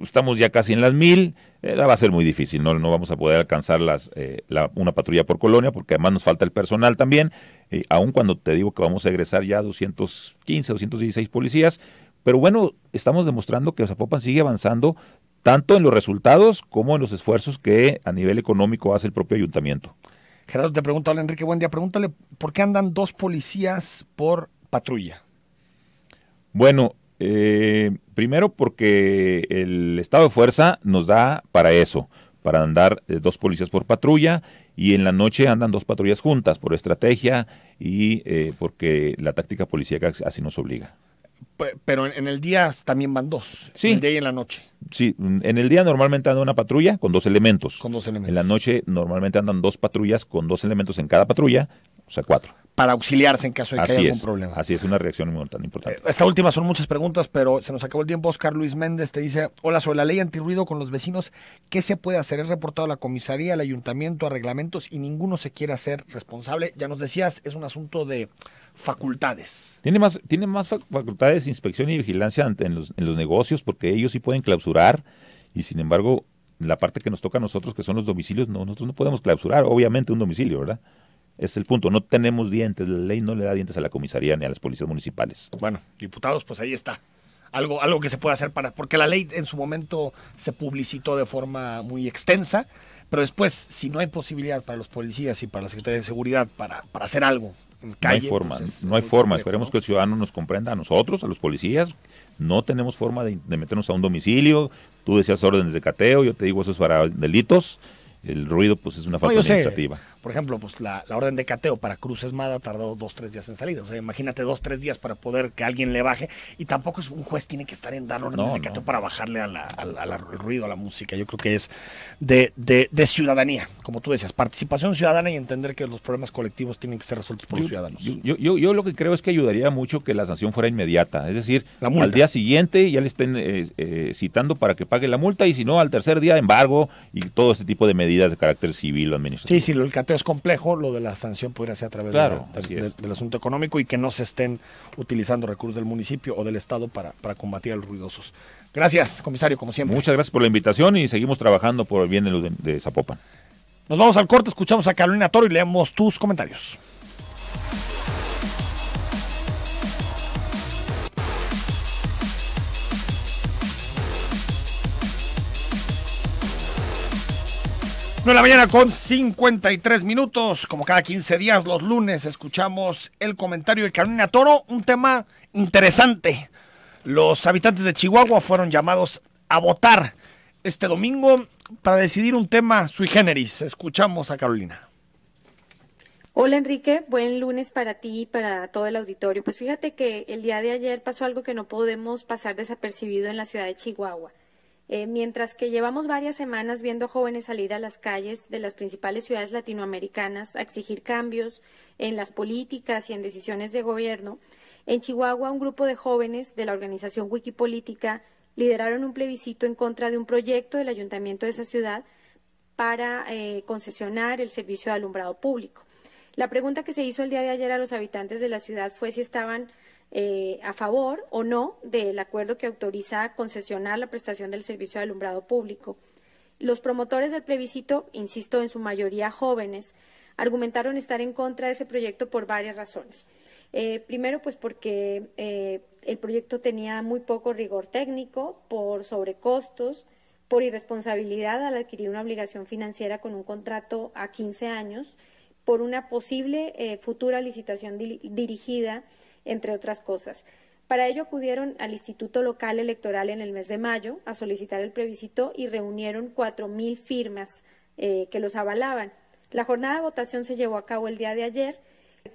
S2: Estamos ya casi en las mil. Eh, va a ser muy difícil, no, no vamos a poder alcanzar las, eh, una patrulla por colonia, porque además nos falta el personal también, Aún cuando te digo que vamos a egresar ya 215, 216 policías, pero bueno, estamos demostrando que Zapopan sigue avanzando tanto en los resultados como en los esfuerzos que a nivel económico hace el propio ayuntamiento.
S1: Gerardo, te pregunto, al Enrique, buen día, pregúntale, ¿por qué andan dos policías por patrulla?
S2: Bueno, eh, primero porque el estado de fuerza nos da para eso, para andar eh, dos policías por patrulla y en la noche andan dos patrullas juntas por estrategia y eh, porque la táctica policíaca así nos obliga.
S1: Pero en el día también van dos. En el día y en la noche.
S2: Sí, en el día normalmente anda una patrulla con dos elementos. Con dos elementos. En la noche normalmente andan dos patrullas con dos elementos en cada patrulla o sea, cuatro.
S1: Para auxiliarse en caso de que haya algún
S2: problema. Así es, una reacción muy importante. Eh, esta
S1: última son muchas preguntas, pero se nos acabó el tiempo. Oscar Luis Méndez te dice, hola, sobre la ley antirruido con los vecinos, ¿qué se puede hacer? he reportado a la comisaría, al ayuntamiento, a reglamentos y ninguno se quiere hacer responsable. Ya nos decías, es un asunto de facultades.
S2: Tiene más, tiene más facultades de inspección y vigilancia en los, en los negocios porque ellos sí pueden clausurar y sin embargo la parte que nos toca a nosotros, que son los domicilios, nosotros no podemos clausurar, obviamente, un domicilio, ¿verdad? Es el punto. No tenemos dientes. La ley no le da dientes a la comisaría ni a las policías municipales. Bueno,
S1: diputados, pues ahí está. Algo, algo que se puede hacer para. Porque la ley en su momento se publicitó de forma muy extensa. Pero después, si no hay posibilidad para los policías y para la Secretaría de Seguridad para, para hacer algo en calle. No hay forma, pues,
S2: no hay forma. Esperemos que el ciudadano nos comprenda a nosotros, a los policías. No tenemos forma de, meternos a un domicilio. Tú decías órdenes de cateo, yo te digo eso es para delitos. El ruido, pues es una falta administrativa
S1: por ejemplo, pues la, orden de cateo para Cruz Esmada tardó dos, tres días en salir. O sea, imagínate dos, tres días para poder que alguien le baje. Y tampoco es un juez tiene que estar en dar orden de cateo para bajarle al ruido, a la música. Yo creo que es de, ciudadanía, como tú decías, participación ciudadana y entender que los problemas colectivos tienen que ser resueltos por los ciudadanos.
S2: Yo, lo que creo es que ayudaría mucho que la sanción fuera inmediata. Es decir, al día siguiente ya le estén eh, eh, citando para que pague la multa y si no, al tercer día embargo y todo este tipo de medidas de carácter civil o administrativo.
S1: Sí, sí, es complejo, lo de la sanción pudiera ser a través del asunto económico y que no se estén utilizando recursos del municipio o del Estado para, combatir a los ruidosos. Gracias, comisario, como siempre. Muchas
S2: gracias por la invitación y seguimos trabajando por el bien de, de Zapopan.
S1: Nos vamos al corte, escuchamos a Carolina Toro y leemos tus comentarios. la mañana con 53 minutos. Como cada 15 días, los lunes, escuchamos el comentario de Carolina Toro. Un tema interesante. Los habitantes de Chihuahua fueron llamados a votar este domingo para decidir un tema sui generis. Escuchamos a Carolina.
S4: Hola Enrique, buen lunes para ti y para todo el auditorio. Pues fíjate que el día de ayer pasó algo que no podemos pasar desapercibido en la ciudad de Chihuahua. Eh, mientras que llevamos varias semanas viendo jóvenes salir a las calles de las principales ciudades latinoamericanas a exigir cambios en las políticas y en decisiones de gobierno, en Chihuahua un grupo de jóvenes de la organización Wikipolítica lideraron un plebiscito en contra de un proyecto del ayuntamiento de esa ciudad para eh, concesionar el servicio de alumbrado público. La pregunta que se hizo el día de ayer a los habitantes de la ciudad fue si estaban eh, a favor o no del acuerdo que autoriza concesionar la prestación del servicio de alumbrado público. Los promotores del plebiscito, insisto, en su mayoría jóvenes, argumentaron estar en contra de ese proyecto por varias razones. Eh, primero, pues porque eh, el proyecto tenía muy poco rigor técnico, por sobrecostos, por irresponsabilidad al adquirir una obligación financiera con un contrato a 15 años, por una posible futura licitación dirigida entre otras cosas. Para ello acudieron al Instituto Local Electoral en el mes de mayo a solicitar el previsito y reunieron 4.000 firmas eh, que los avalaban. La jornada de votación se llevó a cabo el día de ayer.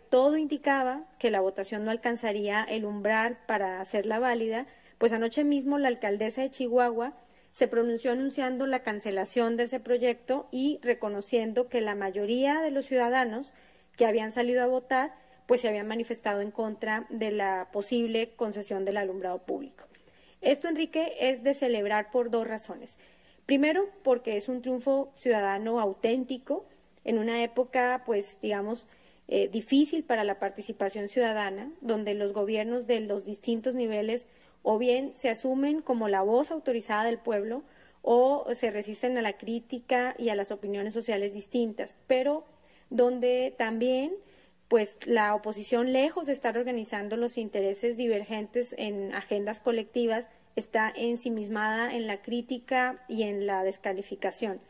S4: Todo indicaba que la votación no alcanzaría el umbral para hacerla válida, pues anoche mismo la alcaldesa de Chihuahua se pronunció anunciando la cancelación de ese proyecto y reconociendo que la mayoría de los ciudadanos que habían salido a votar pues se habían manifestado en contra de la posible concesión del alumbrado público. Esto, Enrique, es de celebrar por dos razones. Primero, porque es un triunfo ciudadano auténtico en una época, pues, digamos, eh, difícil para la participación ciudadana, donde los gobiernos de los distintos niveles o bien se asumen como la voz autorizada del pueblo o se resisten a la crítica y a las opiniones sociales distintas, pero donde también pues la oposición, lejos de estar organizando los intereses divergentes en agendas colectivas, está ensimismada en la crítica y en la descalificación.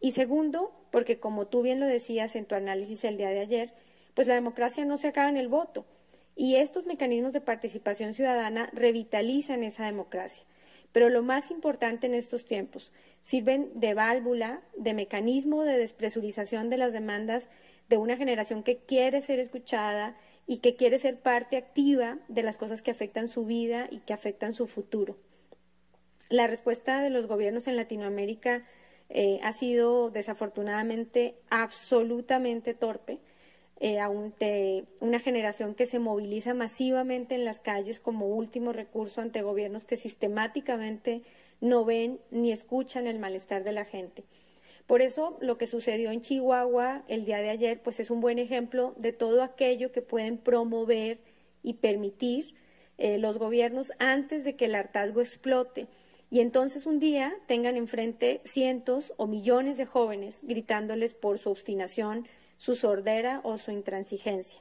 S4: Y segundo, porque como tú bien lo decías en tu análisis el día de ayer, pues la democracia no se acaba en el voto. Y estos mecanismos de participación ciudadana revitalizan esa democracia. Pero lo más importante en estos tiempos, sirven de válvula, de mecanismo de despresurización de las demandas de una generación que quiere ser escuchada y que quiere ser parte activa de las cosas que afectan su vida y que afectan su futuro. La respuesta de los gobiernos en Latinoamérica eh, ha sido desafortunadamente absolutamente torpe eh, una generación que se moviliza masivamente en las calles como último recurso ante gobiernos que sistemáticamente no ven ni escuchan el malestar de la gente. Por eso lo que sucedió en Chihuahua el día de ayer, pues es un buen ejemplo de todo aquello que pueden promover y permitir eh, los gobiernos antes de que el hartazgo explote. Y entonces un día tengan enfrente cientos o millones de jóvenes gritándoles por su obstinación, su sordera o su intransigencia.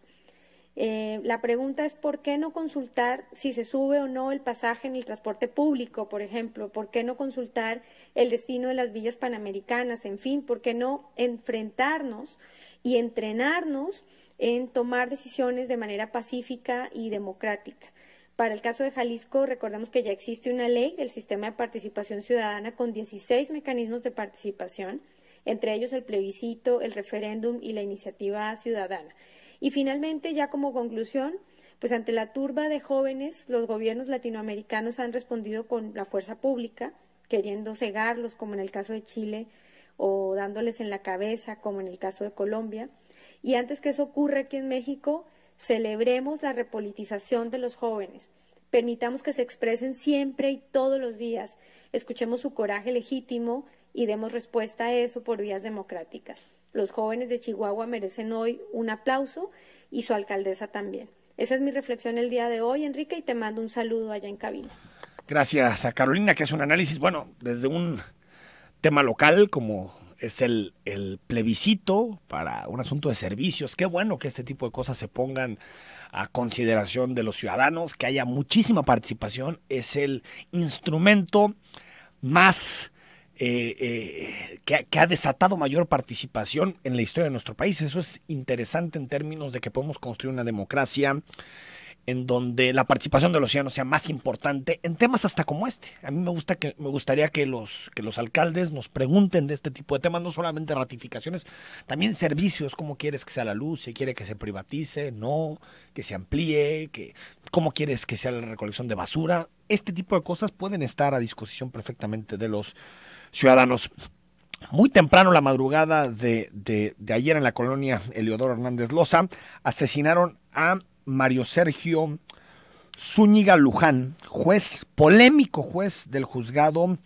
S4: Eh, la pregunta es por qué no consultar si se sube o no el pasaje en el transporte público, por ejemplo, por qué no consultar el destino de las villas panamericanas, en fin, por qué no enfrentarnos y entrenarnos en tomar decisiones de manera pacífica y democrática. Para el caso de Jalisco, recordamos que ya existe una ley del sistema de participación ciudadana con 16 mecanismos de participación, entre ellos el plebiscito, el referéndum y la iniciativa ciudadana. Y finalmente, ya como conclusión, pues ante la turba de jóvenes, los gobiernos latinoamericanos han respondido con la fuerza pública, queriendo cegarlos, como en el caso de Chile, o dándoles en la cabeza, como en el caso de Colombia. Y antes que eso ocurra aquí en México, celebremos la repolitización de los jóvenes. Permitamos que se expresen siempre y todos los días. Escuchemos su coraje legítimo y demos respuesta a eso por vías democráticas. Los jóvenes de Chihuahua merecen hoy un aplauso y su alcaldesa también. Esa es mi reflexión el día de hoy, Enrique, y te mando un saludo allá en cabina.
S1: Gracias a Carolina, que hace un análisis, bueno, desde un tema local como es el, el, plebiscito para un asunto de servicios. Qué bueno que este tipo de cosas se pongan a consideración de los ciudadanos, que haya muchísima participación. Es el instrumento más eh, eh, que, ha desatado mayor participación en la historia de nuestro país. Eso es interesante en términos de que podemos construir una democracia en donde la participación de los ciudadanos sea más importante en temas hasta como este. A mí me gusta que me gustaría que los que los alcaldes nos pregunten de este tipo de temas, no solamente ratificaciones, también servicios, cómo quieres que sea la luz, si quiere que se privatice, no, que se amplíe, que cómo quieres que sea la recolección de basura. Este tipo de cosas pueden estar a disposición perfectamente de los ciudadanos. Muy temprano la madrugada de, ayer en la colonia Eleodoro Hernández Loza asesinaron a Mario Sergio Zúñiga Luján, juez polémico, juez del juzgado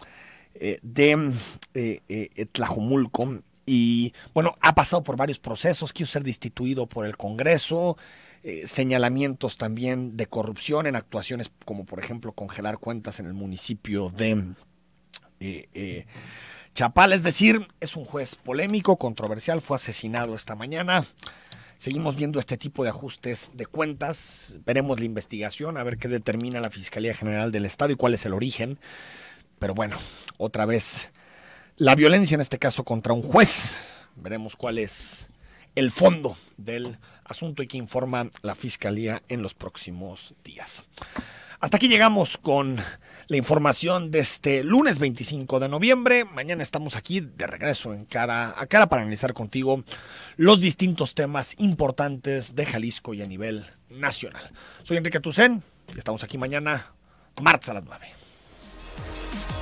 S1: eh, de eh, eh, Tlajumulco. Y bueno, ha pasado por varios procesos, quiso ser destituido por el Congreso, señalamientos también de corrupción en actuaciones como por ejemplo congelar cuentas en el municipio de eh, eh, Chapal. Es decir, es un juez polémico, controversial, fue asesinado esta mañana. Seguimos viendo este tipo de ajustes de cuentas. Veremos la investigación, a ver qué determina la Fiscalía General del Estado y cuál es el origen. Pero bueno, otra vez la violencia, en este caso contra un juez. Veremos cuál es el fondo del asunto y qué informa la Fiscalía en los próximos días. Hasta aquí llegamos con la información de este lunes 25 de noviembre. Mañana estamos aquí de regreso en cara a cara para analizar contigo los distintos temas importantes de Jalisco y a nivel nacional. Soy Enrique Tucen y estamos aquí mañana, martes a las 9.